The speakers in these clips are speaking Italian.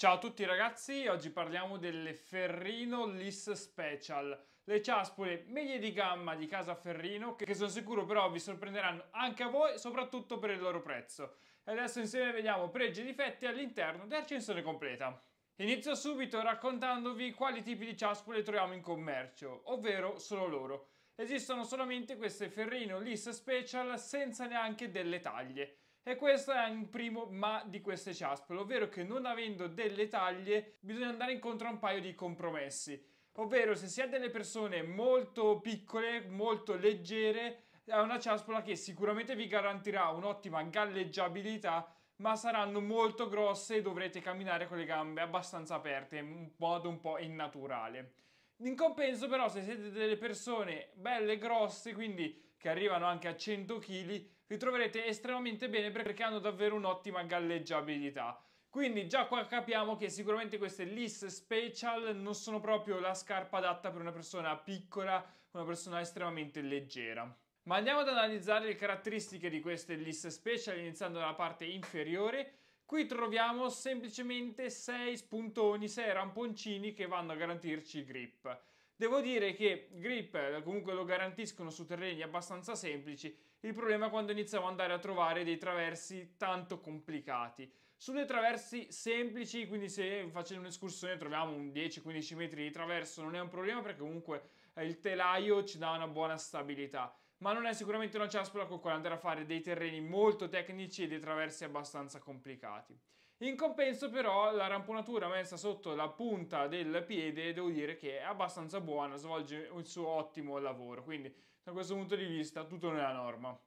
Ciao a tutti ragazzi, oggi parliamo delle Ferrino Liss Special, le ciaspole medie di gamma di casa Ferrino che sono sicuro però vi sorprenderanno anche a voi, soprattutto per il loro prezzo. E adesso insieme vediamo pregi e difetti all'interno della recensione completa. Inizio subito raccontandovi quali tipi di ciaspole troviamo in commercio, ovvero solo loro. Esistono solamente queste Ferrino Liss Special senza neanche delle taglie. E questo è un primo ma di queste ciaspole, ovvero che non avendo delle taglie bisogna andare incontro a un paio di compromessi. Ovvero se si ha delle persone molto piccole, molto leggere, è una ciaspola che sicuramente vi garantirà un'ottima galleggiabilità, ma saranno molto grosse e dovrete camminare con le gambe abbastanza aperte, in un modo un po' innaturale. In compenso però se siete delle persone belle grosse, quindi che arrivano anche a 100 kg, vi troverete estremamente bene perché hanno davvero un'ottima galleggiabilità. Quindi già qua capiamo che sicuramente queste list special non sono proprio la scarpa adatta per una persona piccola, una persona estremamente leggera. Ma andiamo ad analizzare le caratteristiche di queste list special iniziando dalla parte inferiore. Qui troviamo semplicemente 6 spuntoni, 6 ramponcini che vanno a garantirci grip. Devo dire che grip comunque lo garantiscono su terreni abbastanza semplici, il problema è quando iniziamo ad andare a trovare dei traversi tanto complicati. Sulle traversi semplici, quindi se facendo un'escursione troviamo un 10-15 metri di traverso non è un problema perché comunque eh, il telaio ci dà una buona stabilità. Ma non è sicuramente una ciaspola con cui andare a fare dei terreni molto tecnici e dei traversi abbastanza complicati. In compenso però la ramponatura messa sotto la punta del piede devo dire che è abbastanza buona, svolge il suo ottimo lavoro, quindi da questo punto di vista tutto nella norma.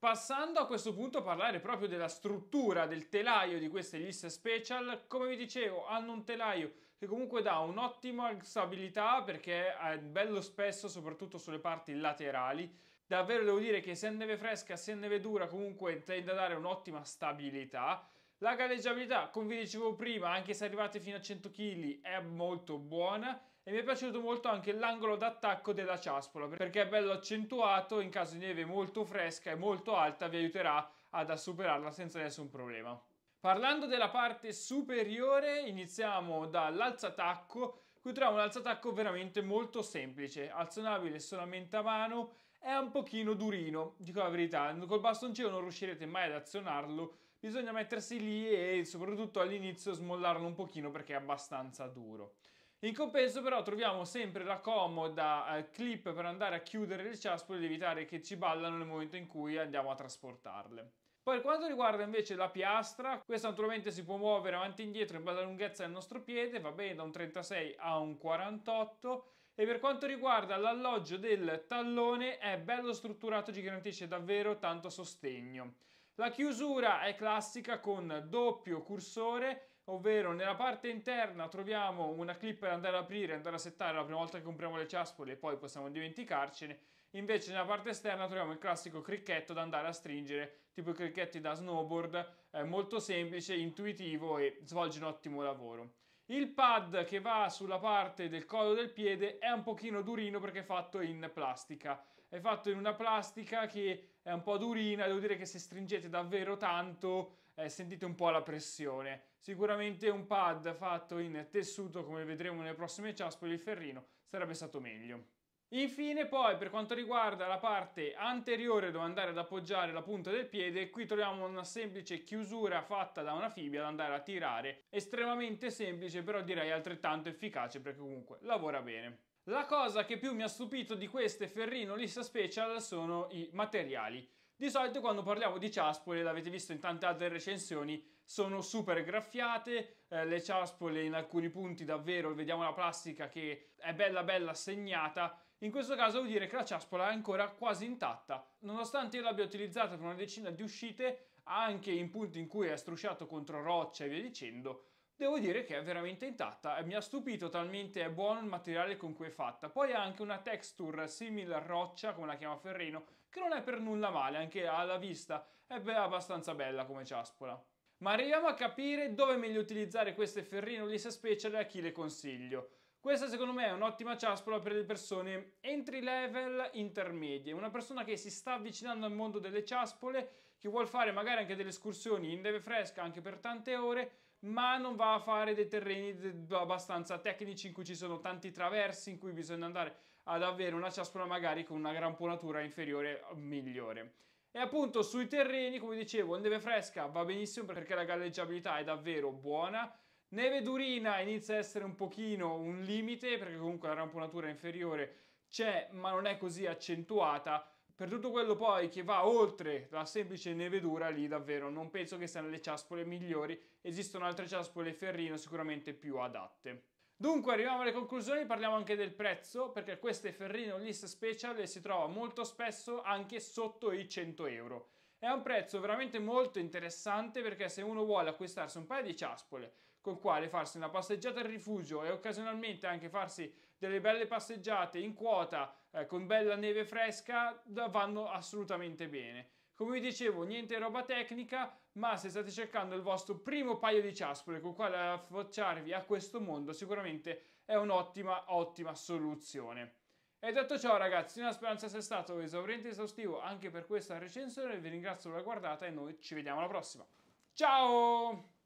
Passando a questo punto a parlare proprio della struttura del telaio di queste liste special, come vi dicevo hanno un telaio che comunque dà un'ottima stabilità perché è bello spesso soprattutto sulle parti laterali, davvero devo dire che se neve fresca se neve dura comunque tende a dare un'ottima stabilità, la galleggiabilità, come vi dicevo prima, anche se arrivate fino a 100 kg, è molto buona e mi è piaciuto molto anche l'angolo d'attacco della ciaspola perché è bello accentuato, in caso di neve molto fresca e molto alta vi aiuterà ad superarla senza nessun problema. Parlando della parte superiore, iniziamo dall'alzatacco, qui troviamo un alzatacco veramente molto semplice, azionabile solamente a mano, è un pochino durino, dico la verità, col bastoncino non riuscirete mai ad azionarlo, bisogna mettersi lì e soprattutto all'inizio smollarlo un pochino perché è abbastanza duro. In compenso però troviamo sempre la comoda eh, clip per andare a chiudere le ciaspole ed evitare che ci ballano nel momento in cui andiamo a trasportarle. Poi per quanto riguarda invece la piastra, questa naturalmente si può muovere avanti e indietro in base alla lunghezza del nostro piede, va bene da un 36 a un 48 e per quanto riguarda l'alloggio del tallone è bello strutturato, ci garantisce davvero tanto sostegno. La chiusura è classica con doppio cursore, ovvero nella parte interna troviamo una clip per andare ad aprire, andare a settare la prima volta che compriamo le ciaspole e poi possiamo dimenticarcene. Invece nella parte esterna troviamo il classico cricchetto da andare a stringere, tipo i cricchetti da snowboard, eh, molto semplice, intuitivo e svolge un ottimo lavoro. Il pad che va sulla parte del collo del piede è un pochino durino perché è fatto in plastica, è fatto in una plastica che è un po' durina, devo dire che se stringete davvero tanto eh, sentite un po' la pressione. Sicuramente un pad fatto in tessuto, come vedremo nelle prossime ciaspole, il ferrino, sarebbe stato meglio. Infine poi per quanto riguarda la parte anteriore dove andare ad appoggiare la punta del piede, qui troviamo una semplice chiusura fatta da una fibbia da andare a tirare, estremamente semplice però direi altrettanto efficace perché comunque lavora bene. La cosa che più mi ha stupito di queste Ferrino Lissa Special sono i materiali. Di solito quando parliamo di ciaspole, l'avete visto in tante altre recensioni, sono super graffiate, eh, le ciaspole in alcuni punti davvero, vediamo la plastica che è bella bella segnata. In questo caso vuol dire che la ciaspola è ancora quasi intatta. Nonostante io l'abbia utilizzata per una decina di uscite, anche in punti in cui è strusciato contro roccia e via dicendo, devo dire che è veramente intatta, e eh, mi ha stupito talmente è buono il materiale con cui è fatta. Poi ha anche una texture simile a roccia, come la chiama Ferreno, che non è per nulla male, anche alla vista è abbastanza bella come ciaspola. Ma arriviamo a capire dove è meglio utilizzare queste Ferrino Lisa Special e a chi le consiglio. Questa secondo me è un'ottima ciaspola per le persone entry level intermedie, una persona che si sta avvicinando al mondo delle ciaspole, che vuole fare magari anche delle escursioni in neve fresca anche per tante ore ma non va a fare dei terreni abbastanza tecnici in cui ci sono tanti traversi, in cui bisogna andare ad avere una ciaspola magari con una gramponatura inferiore o eh, migliore. E appunto sui terreni, come dicevo, neve fresca va benissimo perché la galleggiabilità è davvero buona. Neve durina inizia a essere un pochino un limite perché comunque la ramponatura inferiore c'è ma non è così accentuata per tutto quello poi che va oltre la semplice nevedura, lì davvero non penso che siano le ciaspole migliori, esistono altre ciaspole ferrino sicuramente più adatte. Dunque arriviamo alle conclusioni, parliamo anche del prezzo, perché queste ferrino list special le si trova molto spesso anche sotto i 100 euro. È un prezzo veramente molto interessante perché se uno vuole acquistarsi un paio di ciaspole, col quale farsi una passeggiata al rifugio e occasionalmente anche farsi delle belle passeggiate in quota eh, con bella neve fresca vanno assolutamente bene. Come vi dicevo, niente roba tecnica, ma se state cercando il vostro primo paio di ciaspole con quale affacciarvi a questo mondo, sicuramente è un'ottima, ottima soluzione. E detto ciò ragazzi, una speranza sia stato esauriente e esaustivo anche per questa recensione, vi ringrazio per la guardata e noi ci vediamo alla prossima. Ciao!